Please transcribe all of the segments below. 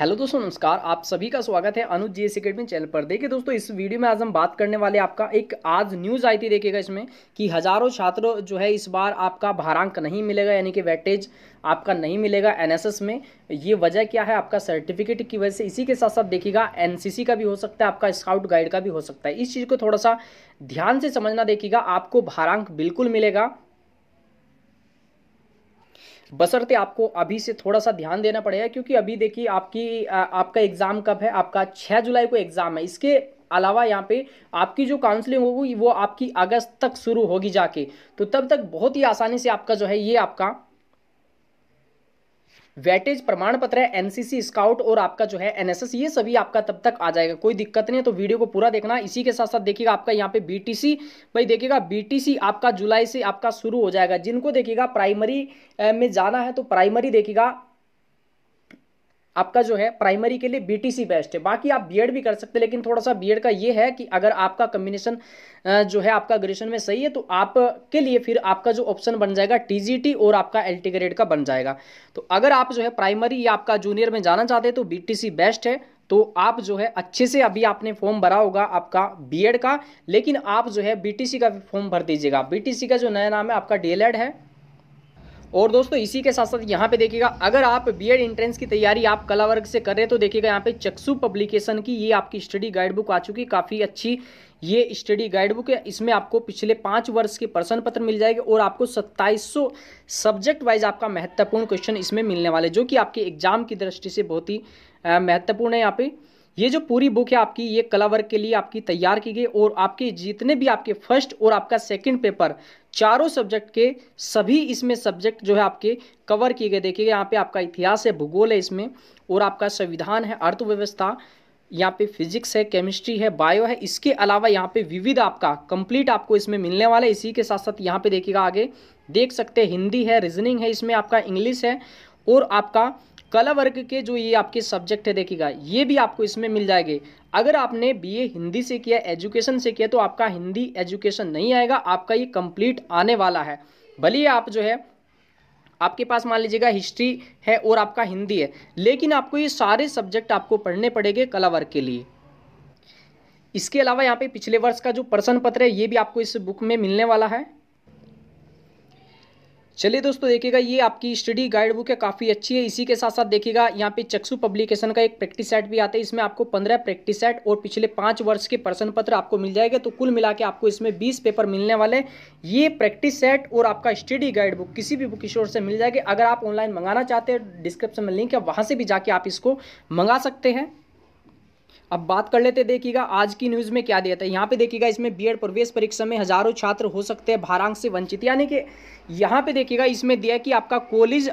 hello दोस्तों नमस्कार आप सभी का स्वागत है अनुज जी अकेडमी चैनल पर देखिए दोस्तों इस वीडियो में आज हम बात करने वाले आपका एक आज न्यूज़ आई थी देखिएगा इसमें कि हज़ारों छात्रों जो है इस बार आपका भारांक नहीं मिलेगा यानी कि वेटेज आपका नहीं मिलेगा एनएसएस में ये वजह क्या है आपका सर्टिफिकेट की वजह से इसी के साथ साथ देखिएगा एन का भी हो सकता है आपका स्काउट गाइड का भी हो सकता है इस चीज़ को थोड़ा सा ध्यान से समझना देखिएगा आपको भारांक बिल्कुल मिलेगा बसरते आपको अभी से थोड़ा सा ध्यान देना पड़ेगा क्योंकि अभी देखिए आपकी आपका एग्ज़ाम कब है आपका छह जुलाई को एग्ज़ाम है इसके अलावा यहाँ पे आपकी जो काउंसलिंग होगी वो आपकी अगस्त तक शुरू होगी जाके तो तब तक बहुत ही आसानी से आपका जो है ये आपका वेटेज प्रमाण पत्र है एनसीसी स्काउट और आपका जो है एनएसएस ये सभी आपका तब तक आ जाएगा कोई दिक्कत नहीं है तो वीडियो को पूरा देखना इसी के साथ साथ देखिएगा आपका यहाँ पे बीटीसी भाई देखिएगा बीटीसी आपका जुलाई से आपका शुरू हो जाएगा जिनको देखिएगा प्राइमरी में जाना है तो प्राइमरी देखिएगा आपका जो है प्राइमरी के लिए बीटीसी बेस्ट है बाकी आप बीएड भी कर सकते हैं लेकिन थोड़ा सा बीएड का ये है कि अगर आपका कम्बिनेशन जो है आपका ग्रेजुएशन में सही है तो आपके लिए फिर आपका जो ऑप्शन बन जाएगा टीजीटी और आपका एलटी ग्रेड का बन जाएगा तो अगर आप जो है प्राइमरी या आपका जूनियर में जाना चाहते हैं तो सी बेस्ट है तो आप जो है अच्छे से अभी आपने फॉर्म भरा होगा आपका बीएड का लेकिन आप जो है बीटीसी का फॉर्म भर दीजिएगा बीटीसी का जो नया नाम है आपका डीएलएड है और दोस्तों इसी के साथ साथ यहाँ पे देखिएगा अगर आप बीएड एंट्रेंस की तैयारी आप कला वर्ग से कर रहे हैं तो देखिएगा यहाँ पे चक्सु पब्लिकेशन की ये आपकी स्टडी गाइड बुक आ चुकी है काफ़ी अच्छी ये स्टडी गाइड बुक है इसमें आपको पिछले पाँच वर्ष के प्रश्न पत्र मिल जाएंगे और आपको 2700 सब्जेक्ट वाइज आपका महत्वपूर्ण क्वेश्चन इसमें मिलने वाले जो कि आपके एग्जाम की दृष्टि से बहुत ही महत्वपूर्ण है यहाँ पे ये जो पूरी बुक है आपकी ये कला वर्ग के लिए आपकी तैयार की गई और आपके जितने भी आपके फर्स्ट और आपका सेकंड पेपर चारों सब्जेक्ट के सभी इसमें सब्जेक्ट जो है आपके कवर किए गए देखिए यहाँ पे आपका इतिहास है भूगोल है इसमें और आपका संविधान है अर्थव्यवस्था यहाँ पे फिजिक्स है केमिस्ट्री है बायो है इसके अलावा यहाँ पे विविध आपका कंप्लीट आपको इसमें मिलने वाला है इसी के साथ साथ यहाँ पे देखिएगा आगे देख सकते हैं हिंदी है रीजनिंग है इसमें आपका इंग्लिश है और आपका कला वर्ग के जो ये आपके सब्जेक्ट है देखिएगा ये भी आपको इसमें मिल जाएंगे अगर आपने बीए हिंदी से किया एजुकेशन से किया तो आपका हिंदी एजुकेशन नहीं आएगा आपका ये कंप्लीट आने वाला है भले आप जो है आपके पास मान लीजिएगा हिस्ट्री है और आपका हिंदी है लेकिन आपको ये सारे सब्जेक्ट आपको पढ़ने पड़ेंगे कला वर्ग के लिए इसके अलावा यहाँ पे पिछले वर्ष का जो प्रश्न पत्र है ये भी आपको इस बुक में मिलने वाला है चलिए दोस्तों देखिएगा ये आपकी स्टडी गाइड बुक है काफ़ी अच्छी है इसी के साथ साथ देखिएगा यहाँ पे चक्सु पब्लिकेशन का एक प्रैक्टिस सेट भी आता है इसमें आपको पंद्रह प्रैक्टिस सेट और पिछले पाँच वर्ष के प्रश्न पत्र आपको मिल जाएगा तो कुल मिला के आपको इसमें बीस पेपर मिलने वाले ये प्रैक्टिस सेट और आपका स्टडी गाइड बुक किसी भी बुक स्टोर से मिल जाएगी अगर आप ऑनलाइन मंगाना चाहते हैं डिस्क्रिप्शन में लिंक है वहाँ से भी जाके आप इसको मंगा सकते हैं अब बात कर लेते देखिएगा आज की न्यूज़ में क्या दिया था यहाँ पे देखिएगा इसमें बीएड प्रवेश परीक्षा में हज़ारों छात्र हो सकते हैं भारांक से वंचित यानी कि यहाँ पे देखिएगा इसमें दिया है कि आपका कॉलेज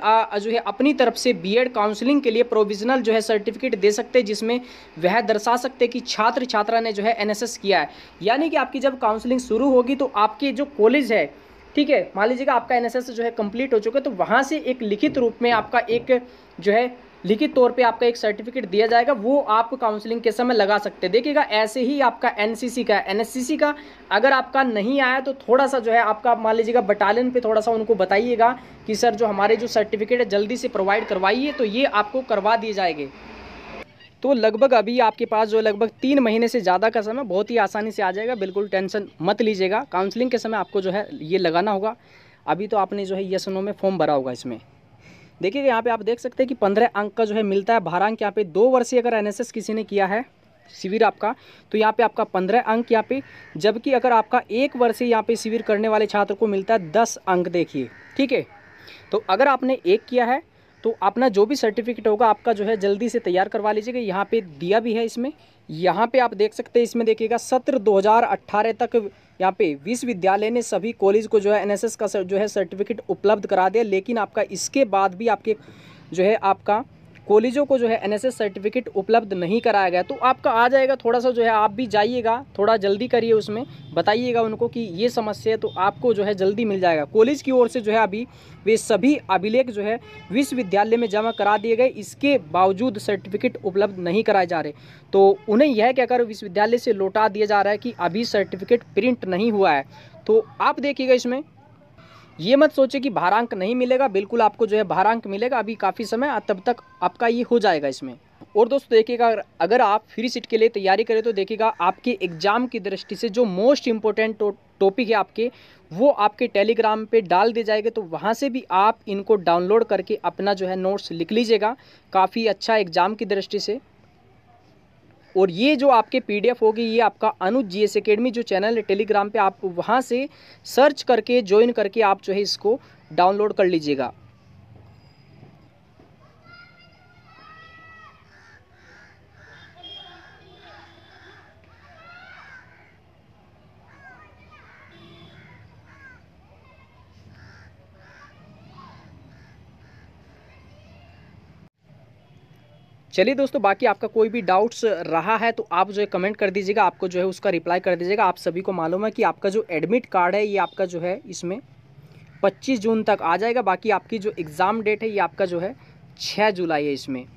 जो है अपनी तरफ से बीएड काउंसलिंग के लिए प्रोविजनल जो है सर्टिफिकेट दे सकते हैं जिसमें वह दर्शा सकते कि छात्र छात्रा ने जो है एन किया है यानी कि आपकी जब काउंसलिंग शुरू होगी तो आपके जो कॉलेज है ठीक है मान लीजिएगा आपका एन जो है कंप्लीट हो चुका है तो वहाँ से एक लिखित रूप में आपका एक जो है लिखित तौर पे आपका एक सर्टिफिकेट दिया जाएगा वो आप काउंसलिंग के समय लगा सकते हैं देखिएगा ऐसे ही आपका एनसीसी का एनएससीसी का अगर आपका नहीं आया तो थोड़ा सा जो है आपका मान लीजिएगा बटालियन पे थोड़ा सा उनको बताइएगा कि सर जो हमारे जो सर्टिफिकेट है जल्दी से प्रोवाइड करवाइए तो ये आपको करवा दिए जाएंगे तो लगभग अभी आपके पास जो लगभग तीन महीने से ज़्यादा का समय बहुत ही आसानी से आ जाएगा बिल्कुल टेंशन मत लीजिएगा काउंसलिंग के समय आपको जो है ये लगाना होगा अभी तो आपने जो है यस नो में फॉर्म भरा होगा इसमें देखिए यहाँ पे आप देख सकते हैं कि पंद्रह अंक का जो है मिलता है बारह अंक यहाँ पे दो वर्षीय अगर एनएसएस किसी ने किया है शिविर आपका तो यहाँ पे आपका पंद्रह अंक यहाँ पे जबकि अगर आपका एक वर्षीय यहाँ पे शिविर करने वाले छात्र को मिलता है दस अंक देखिए ठीक है तो अगर आपने एक किया है तो अपना जो भी सर्टिफिकेट होगा आपका जो है जल्दी से तैयार करवा लीजिएगा यहाँ पे दिया भी है इसमें यहाँ पे आप देख सकते हैं इसमें देखिएगा सत्र 2018 तक यहाँ पे विश्वविद्यालय ने सभी कॉलेज को जो है एनएसएस का जो है सर्टिफिकेट उपलब्ध करा दिया लेकिन आपका इसके बाद भी आपके जो है आपका कॉलेजों को जो है एनएसएस सर्टिफिकेट उपलब्ध नहीं कराया गया तो आपका आ जाएगा थोड़ा सा जो है आप भी जाइएगा थोड़ा जल्दी करिए उसमें बताइएगा उनको कि ये समस्या है तो आपको जो है जल्दी मिल जाएगा कॉलेज की ओर से जो है अभी वे सभी अभिलेख जो है विश्वविद्यालय में जमा करा दिए गए इसके बावजूद सर्टिफिकेट उपलब्ध नहीं कराए जा रहे तो उन्हें यह कहकर विश्वविद्यालय से लौटा दिया जा रहा है कि अभी सर्टिफिकेट प्रिंट नहीं हुआ है तो आप देखिएगा इसमें ये मत सोचे कि भारांक नहीं मिलेगा बिल्कुल आपको जो है भारांक मिलेगा अभी काफ़ी समय तब तक आपका ये हो जाएगा इसमें और दोस्तों देखिएगा अगर आप फ्री सीट के लिए तैयारी करें तो देखिएगा आपके एग्ज़ाम की दृष्टि से जो मोस्ट इम्पोर्टेंट टॉपिक है आपके वो आपके टेलीग्राम पे डाल दिए जाएंगे तो वहाँ से भी आप इनको डाउनलोड करके अपना जो है नोट्स लिख लीजिएगा काफ़ी अच्छा एग्ज़ाम की दृष्टि से और ये जो आपके पीडीएफ होगी ये आपका अनुज जीएस एकेडमी जो चैनल है टेलीग्राम पे आप वहाँ से सर्च करके ज्वाइन करके आप जो है इसको डाउनलोड कर लीजिएगा चलिए दोस्तों बाकी आपका कोई भी डाउट्स रहा है तो आप जो है कमेंट कर दीजिएगा आपको जो है उसका रिप्लाई कर दीजिएगा आप सभी को मालूम है कि आपका जो एडमिट कार्ड है ये आपका जो है इसमें 25 जून तक आ जाएगा बाकी आपकी जो एग्ज़ाम डेट है ये आपका जो है 6 जुलाई है इसमें